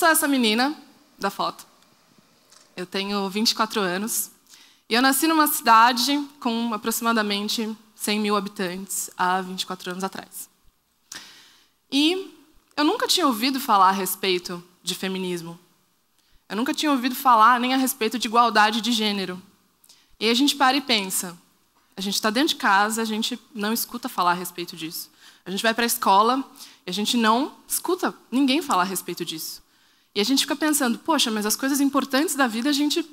sou essa menina da foto. Eu tenho 24 anos. E eu nasci numa cidade com aproximadamente 100 mil habitantes há 24 anos atrás. E eu nunca tinha ouvido falar a respeito de feminismo. Eu nunca tinha ouvido falar nem a respeito de igualdade de gênero. E a gente para e pensa. A gente está dentro de casa, a gente não escuta falar a respeito disso. A gente vai para a escola e a gente não escuta ninguém falar a respeito disso. E a gente fica pensando, poxa, mas as coisas importantes da vida a gente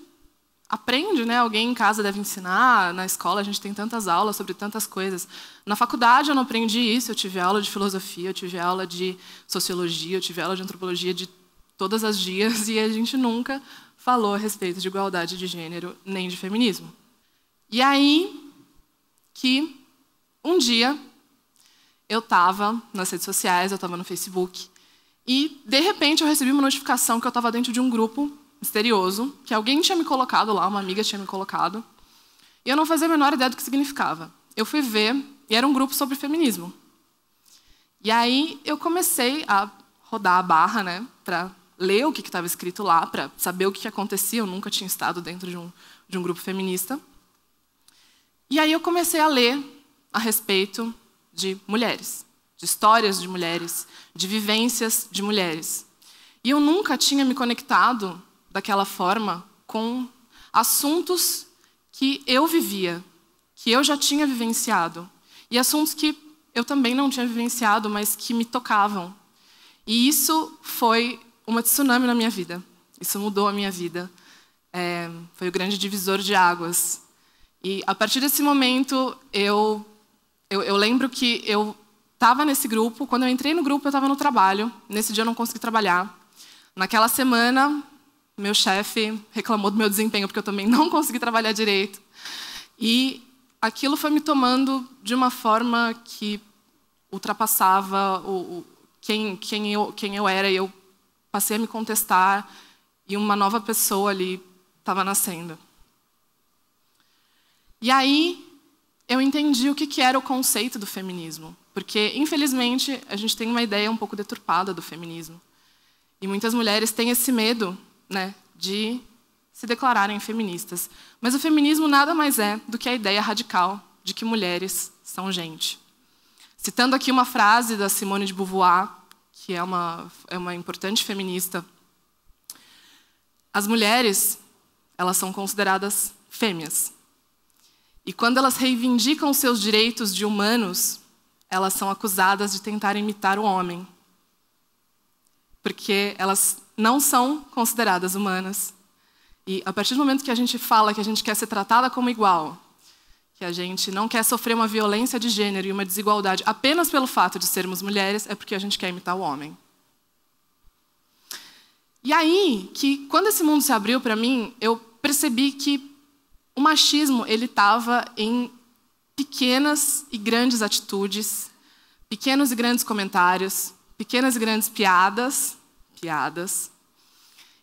aprende, né? Alguém em casa deve ensinar, na escola a gente tem tantas aulas sobre tantas coisas. Na faculdade eu não aprendi isso, eu tive aula de filosofia, eu tive aula de sociologia, eu tive aula de antropologia de todas as dias e a gente nunca falou a respeito de igualdade de gênero nem de feminismo. E aí que um dia eu estava nas redes sociais, eu estava no Facebook, e, de repente, eu recebi uma notificação que eu estava dentro de um grupo misterioso, que alguém tinha me colocado lá, uma amiga tinha me colocado. E eu não fazia a menor ideia do que significava. Eu fui ver, e era um grupo sobre feminismo. E aí eu comecei a rodar a barra, né, para ler o que estava escrito lá, para saber o que, que acontecia. Eu nunca tinha estado dentro de um, de um grupo feminista. E aí eu comecei a ler a respeito de mulheres de histórias de mulheres, de vivências de mulheres. E eu nunca tinha me conectado daquela forma com assuntos que eu vivia, que eu já tinha vivenciado, e assuntos que eu também não tinha vivenciado, mas que me tocavam. E isso foi uma tsunami na minha vida. Isso mudou a minha vida. É, foi o grande divisor de águas. E a partir desse momento, eu, eu, eu lembro que eu Estava nesse grupo, quando eu entrei no grupo, eu estava no trabalho. Nesse dia eu não consegui trabalhar. Naquela semana, meu chefe reclamou do meu desempenho, porque eu também não consegui trabalhar direito. E aquilo foi me tomando de uma forma que ultrapassava o, o quem, quem, eu, quem eu era. E eu passei a me contestar, e uma nova pessoa ali estava nascendo. E aí, eu entendi o que, era o conceito do feminismo. Porque, infelizmente, a gente tem uma ideia um pouco deturpada do feminismo. E muitas mulheres têm esse medo né, de se declararem feministas. Mas o feminismo nada mais é do que a ideia radical de que mulheres são gente. Citando aqui uma frase da Simone de Beauvoir, que é uma, é uma importante feminista: As mulheres, elas são consideradas fêmeas. E quando elas reivindicam seus direitos de humanos, elas são acusadas de tentar imitar o homem. Porque elas não são consideradas humanas. E a partir do momento que a gente fala que a gente quer ser tratada como igual, que a gente não quer sofrer uma violência de gênero e uma desigualdade apenas pelo fato de sermos mulheres, é porque a gente quer imitar o homem. E aí que quando esse mundo se abriu para mim, eu percebi que o machismo ele estava em pequenas e grandes atitudes, pequenos e grandes comentários, pequenas e grandes piadas, piadas.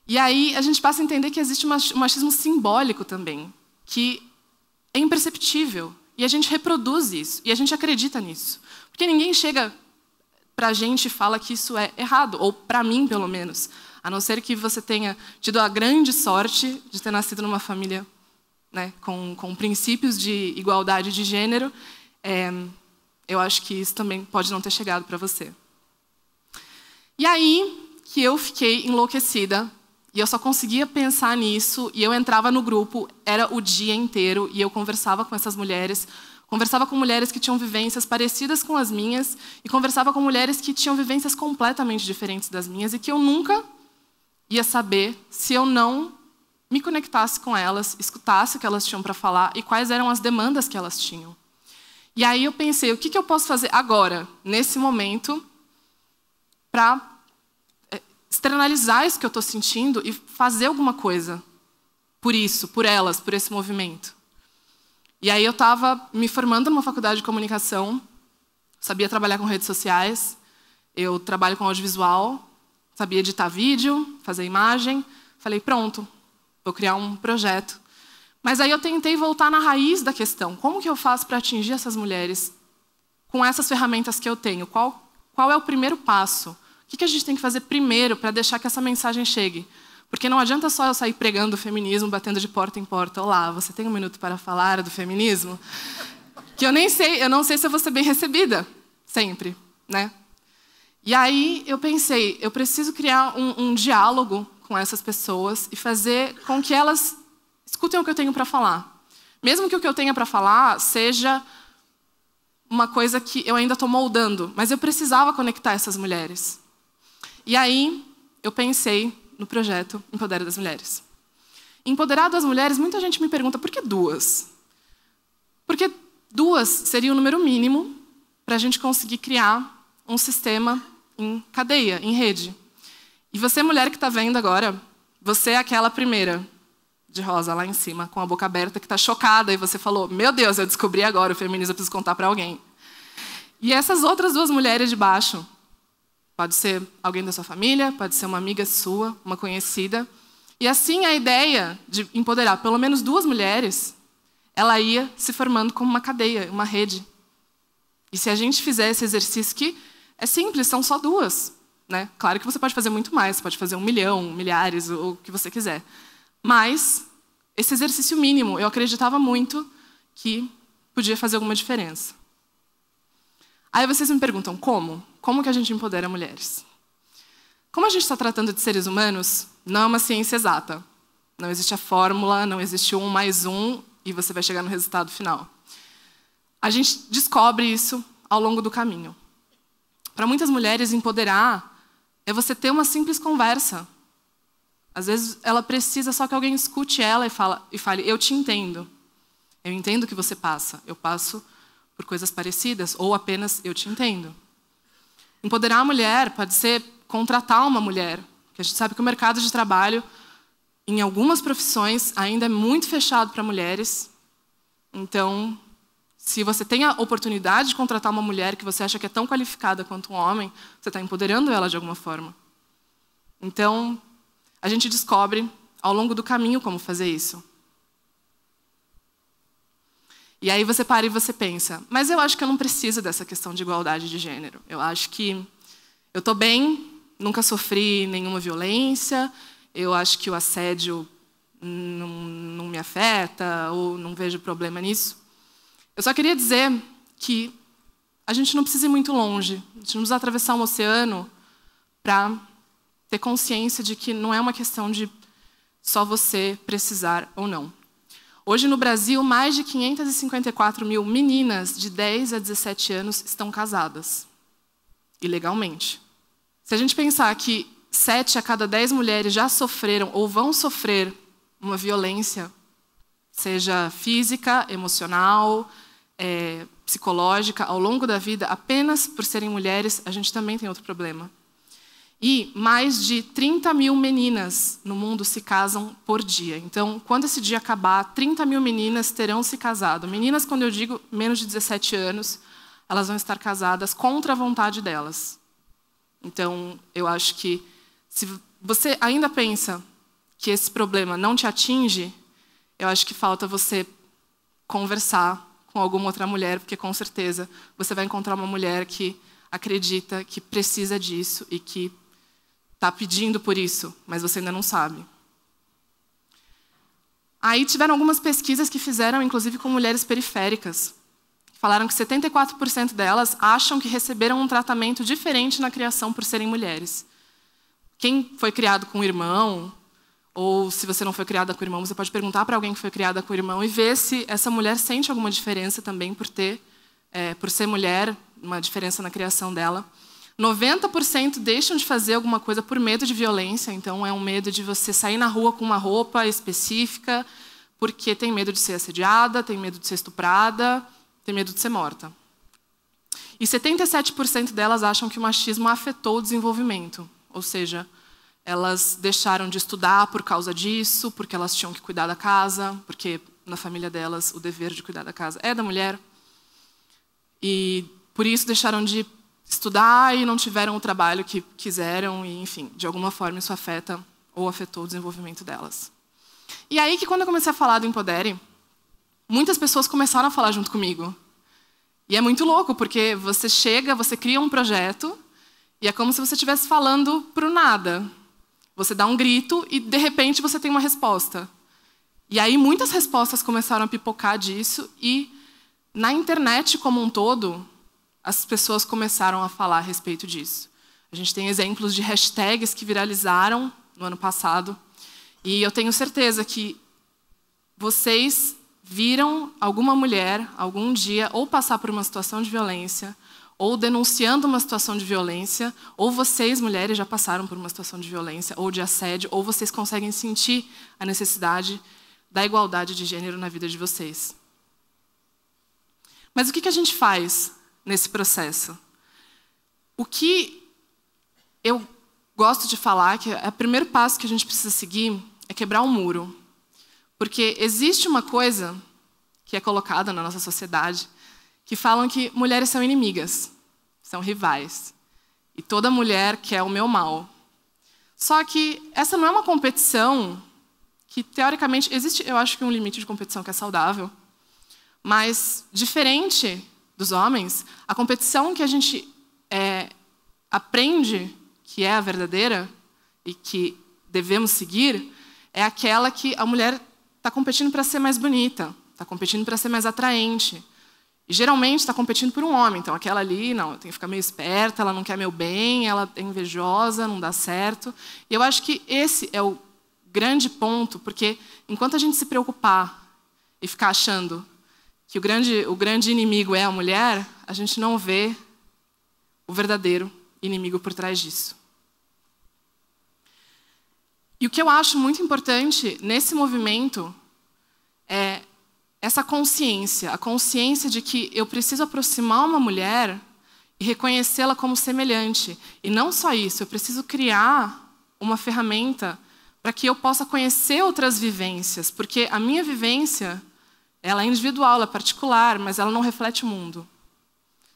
E aí a gente passa a entender que existe um machismo simbólico também, que é imperceptível. E a gente reproduz isso, e a gente acredita nisso. Porque ninguém chega para a gente e fala que isso é errado, ou para mim, pelo menos. A não ser que você tenha tido a grande sorte de ter nascido numa família né, com, com princípios de igualdade de gênero, é, eu acho que isso também pode não ter chegado para você. E aí que eu fiquei enlouquecida e eu só conseguia pensar nisso e eu entrava no grupo, era o dia inteiro e eu conversava com essas mulheres, conversava com mulheres que tinham vivências parecidas com as minhas e conversava com mulheres que tinham vivências completamente diferentes das minhas e que eu nunca ia saber se eu não me conectasse com elas, escutasse o que elas tinham para falar e quais eram as demandas que elas tinham. E aí eu pensei, o que, que eu posso fazer agora, nesse momento, para eh, externalizar isso que eu estou sentindo e fazer alguma coisa por isso, por elas, por esse movimento. E aí eu estava me formando numa faculdade de comunicação, sabia trabalhar com redes sociais, eu trabalho com audiovisual, sabia editar vídeo, fazer imagem. Falei, pronto, vou criar um projeto. Mas aí eu tentei voltar na raiz da questão. Como que eu faço para atingir essas mulheres com essas ferramentas que eu tenho? Qual, qual é o primeiro passo? O que, que a gente tem que fazer primeiro para deixar que essa mensagem chegue? Porque não adianta só eu sair pregando o feminismo, batendo de porta em porta. Olá, você tem um minuto para falar do feminismo? Que eu nem sei, eu não sei se eu vou ser bem recebida sempre, né? E aí eu pensei, eu preciso criar um, um diálogo com essas pessoas e fazer com que elas escutem o que eu tenho para falar. Mesmo que o que eu tenha para falar seja uma coisa que eu ainda estou moldando, mas eu precisava conectar essas mulheres. E aí eu pensei no projeto Empoderar das Mulheres. Empoderar das Mulheres, muita gente me pergunta por que duas? Porque duas seria o número mínimo para a gente conseguir criar um sistema em cadeia, em rede. E você, mulher que está vendo agora, você é aquela primeira de rosa lá em cima, com a boca aberta, que está chocada e você falou: Meu Deus, eu descobri agora o feminismo, eu preciso contar para alguém. E essas outras duas mulheres de baixo, pode ser alguém da sua família, pode ser uma amiga sua, uma conhecida. E assim a ideia de empoderar pelo menos duas mulheres, ela ia se formando como uma cadeia, uma rede. E se a gente fizer esse exercício que é simples, são só duas, né? Claro que você pode fazer muito mais, você pode fazer um milhão, milhares, o que você quiser. Mas esse exercício mínimo, eu acreditava muito que podia fazer alguma diferença. Aí vocês me perguntam como? Como que a gente empodera mulheres? Como a gente está tratando de seres humanos, não é uma ciência exata. Não existe a fórmula, não existe um mais um e você vai chegar no resultado final. A gente descobre isso ao longo do caminho. Para muitas mulheres, empoderar é você ter uma simples conversa. Às vezes ela precisa só que alguém escute ela e, fala, e fale: Eu te entendo. Eu entendo o que você passa. Eu passo por coisas parecidas. Ou apenas: Eu te entendo. Empoderar a mulher pode ser contratar uma mulher. Porque a gente sabe que o mercado de trabalho, em algumas profissões, ainda é muito fechado para mulheres. Então, se você tem a oportunidade de contratar uma mulher que você acha que é tão qualificada quanto um homem, você está empoderando ela de alguma forma. Então, a gente descobre ao longo do caminho como fazer isso. E aí você para e você pensa, mas eu acho que eu não preciso dessa questão de igualdade de gênero. Eu acho que eu estou bem, nunca sofri nenhuma violência, eu acho que o assédio não, não me afeta, ou não vejo problema nisso. Eu só queria dizer que a gente não precisa ir muito longe, a gente não precisa atravessar um oceano para ter consciência de que não é uma questão de só você precisar ou não. Hoje no Brasil, mais de 554 mil meninas de 10 a 17 anos estão casadas, ilegalmente. Se a gente pensar que 7 a cada 10 mulheres já sofreram ou vão sofrer uma violência, seja física, emocional, é, psicológica ao longo da vida, apenas por serem mulheres, a gente também tem outro problema. E mais de 30 mil meninas no mundo se casam por dia. Então, quando esse dia acabar, 30 mil meninas terão se casado. Meninas, quando eu digo menos de 17 anos, elas vão estar casadas contra a vontade delas. Então, eu acho que se você ainda pensa que esse problema não te atinge, eu acho que falta você conversar com alguma outra mulher, porque com certeza você vai encontrar uma mulher que acredita que precisa disso e que está pedindo por isso, mas você ainda não sabe. Aí tiveram algumas pesquisas que fizeram, inclusive com mulheres periféricas. Falaram que 74% delas acham que receberam um tratamento diferente na criação por serem mulheres. Quem foi criado com um irmão, ou se você não foi criada com irmão, você pode perguntar para alguém que foi criada com irmão e ver se essa mulher sente alguma diferença também por ter, é, por ser mulher, uma diferença na criação dela. 90% deixam de fazer alguma coisa por medo de violência, então é um medo de você sair na rua com uma roupa específica, porque tem medo de ser assediada, tem medo de ser estuprada, tem medo de ser morta. E 77% delas acham que o machismo afetou o desenvolvimento, ou seja, elas deixaram de estudar por causa disso, porque elas tinham que cuidar da casa, porque na família delas o dever de cuidar da casa é da mulher. E por isso deixaram de estudar e não tiveram o trabalho que quiseram, e enfim, de alguma forma isso afeta ou afetou o desenvolvimento delas. E aí que quando eu comecei a falar do Empodere, muitas pessoas começaram a falar junto comigo. E é muito louco, porque você chega, você cria um projeto, e é como se você estivesse falando para o nada. Você dá um grito e, de repente, você tem uma resposta. E aí muitas respostas começaram a pipocar disso e na internet como um todo, as pessoas começaram a falar a respeito disso. A gente tem exemplos de hashtags que viralizaram no ano passado, e eu tenho certeza que vocês viram alguma mulher algum dia ou passar por uma situação de violência ou denunciando uma situação de violência, ou vocês, mulheres, já passaram por uma situação de violência ou de assédio, ou vocês conseguem sentir a necessidade da igualdade de gênero na vida de vocês. Mas o que a gente faz nesse processo? O que eu gosto de falar, que é o primeiro passo que a gente precisa seguir, é quebrar o um muro. Porque existe uma coisa que é colocada na nossa sociedade, que falam que mulheres são inimigas, são rivais. E toda mulher quer o meu mal. Só que essa não é uma competição que, teoricamente, existe, eu acho que, um limite de competição que é saudável. Mas, diferente dos homens, a competição que a gente é, aprende que é a verdadeira e que devemos seguir é aquela que a mulher está competindo para ser mais bonita, está competindo para ser mais atraente, e geralmente está competindo por um homem, então aquela ali, não, tem que ficar meio esperta, ela não quer meu bem, ela é invejosa, não dá certo. E eu acho que esse é o grande ponto, porque enquanto a gente se preocupar e ficar achando que o grande, o grande inimigo é a mulher, a gente não vê o verdadeiro inimigo por trás disso. E o que eu acho muito importante nesse movimento essa consciência, a consciência de que eu preciso aproximar uma mulher e reconhecê-la como semelhante. E não só isso, eu preciso criar uma ferramenta para que eu possa conhecer outras vivências, porque a minha vivência ela é individual, ela é particular, mas ela não reflete o mundo.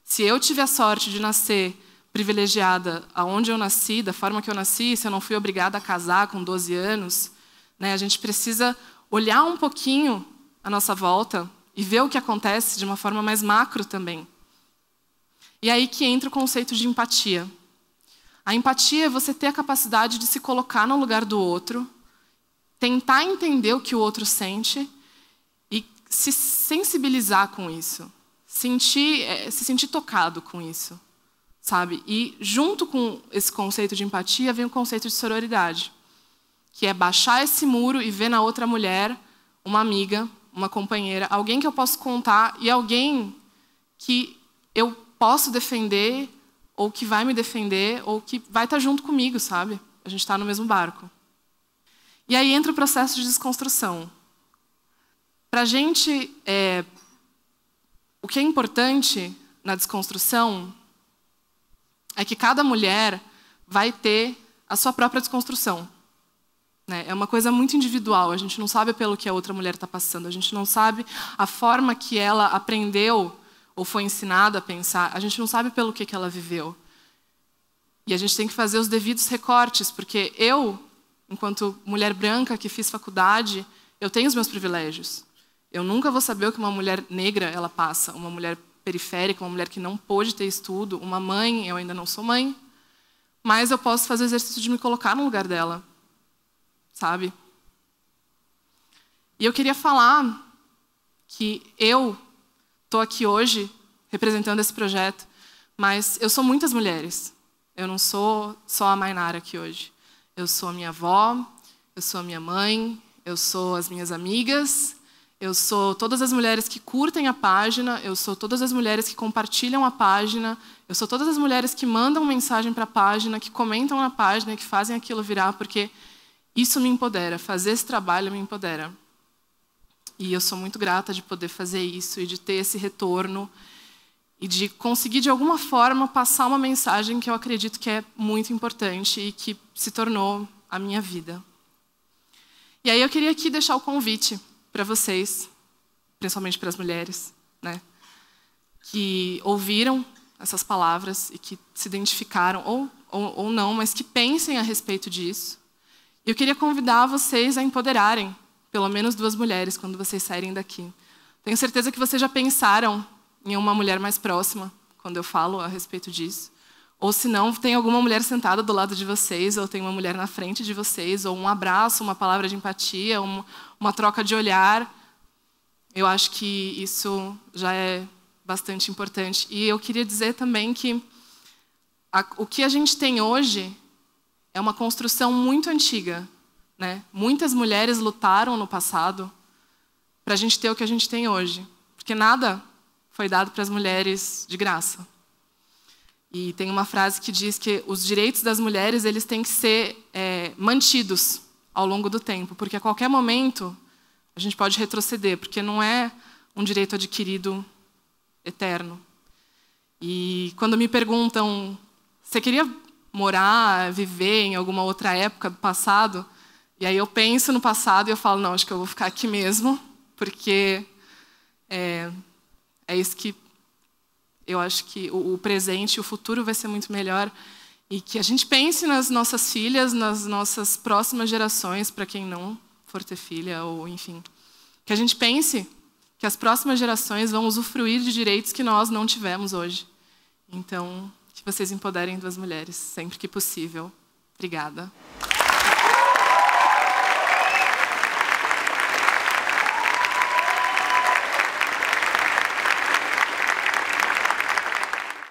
Se eu tive a sorte de nascer privilegiada aonde eu nasci, da forma que eu nasci, se eu não fui obrigada a casar com 12 anos, né, a gente precisa olhar um pouquinho à nossa volta e ver o que acontece de uma forma mais macro também. E é aí que entra o conceito de empatia. A empatia é você ter a capacidade de se colocar no lugar do outro, tentar entender o que o outro sente e se sensibilizar com isso, sentir, é, se sentir tocado com isso, sabe? E junto com esse conceito de empatia vem o conceito de sororidade, que é baixar esse muro e ver na outra mulher uma amiga uma companheira, alguém que eu posso contar e alguém que eu posso defender ou que vai me defender ou que vai estar junto comigo, sabe? A gente está no mesmo barco. E aí entra o processo de desconstrução. Para a gente, é, o que é importante na desconstrução é que cada mulher vai ter a sua própria desconstrução. Né? É uma coisa muito individual. A gente não sabe pelo que a outra mulher está passando. A gente não sabe a forma que ela aprendeu ou foi ensinada a pensar. A gente não sabe pelo que, que ela viveu. E a gente tem que fazer os devidos recortes, porque eu, enquanto mulher branca que fiz faculdade, eu tenho os meus privilégios. Eu nunca vou saber o que uma mulher negra ela passa, uma mulher periférica, uma mulher que não pôde ter estudo, uma mãe, eu ainda não sou mãe, mas eu posso fazer o exercício de me colocar no lugar dela, sabe? E eu queria falar que eu estou aqui hoje representando esse projeto, mas eu sou muitas mulheres. Eu não sou só a Mainara aqui hoje. Eu sou a minha avó, eu sou a minha mãe, eu sou as minhas amigas, eu sou todas as mulheres que curtem a página, eu sou todas as mulheres que compartilham a página, eu sou todas as mulheres que mandam mensagem para a página, que comentam na página, que fazem aquilo virar, porque isso me empodera, fazer esse trabalho me empodera. E eu sou muito grata de poder fazer isso e de ter esse retorno e de conseguir, de alguma forma, passar uma mensagem que eu acredito que é muito importante e que se tornou a minha vida. E aí eu queria aqui deixar o convite para vocês, principalmente para as mulheres, né, que ouviram essas palavras e que se identificaram, ou, ou, ou não, mas que pensem a respeito disso eu queria convidar vocês a empoderarem pelo menos duas mulheres quando vocês saírem daqui. Tenho certeza que vocês já pensaram em uma mulher mais próxima quando eu falo a respeito disso. Ou se não, tem alguma mulher sentada do lado de vocês, ou tem uma mulher na frente de vocês, ou um abraço, uma palavra de empatia, uma, uma troca de olhar. Eu acho que isso já é bastante importante. E eu queria dizer também que a, o que a gente tem hoje é uma construção muito antiga. Né? Muitas mulheres lutaram no passado para a gente ter o que a gente tem hoje. Porque nada foi dado para as mulheres de graça. E tem uma frase que diz que os direitos das mulheres eles têm que ser é, mantidos ao longo do tempo, porque a qualquer momento a gente pode retroceder, porque não é um direito adquirido eterno. E quando me perguntam, você queria morar, viver em alguma outra época do passado. E aí eu penso no passado e eu falo, não, acho que eu vou ficar aqui mesmo, porque é, é isso que eu acho que o, o presente e o futuro vai ser muito melhor. E que a gente pense nas nossas filhas, nas nossas próximas gerações, para quem não for ter filha, ou enfim. Que a gente pense que as próximas gerações vão usufruir de direitos que nós não tivemos hoje. Então, que vocês empoderem duas mulheres sempre que possível. Obrigada.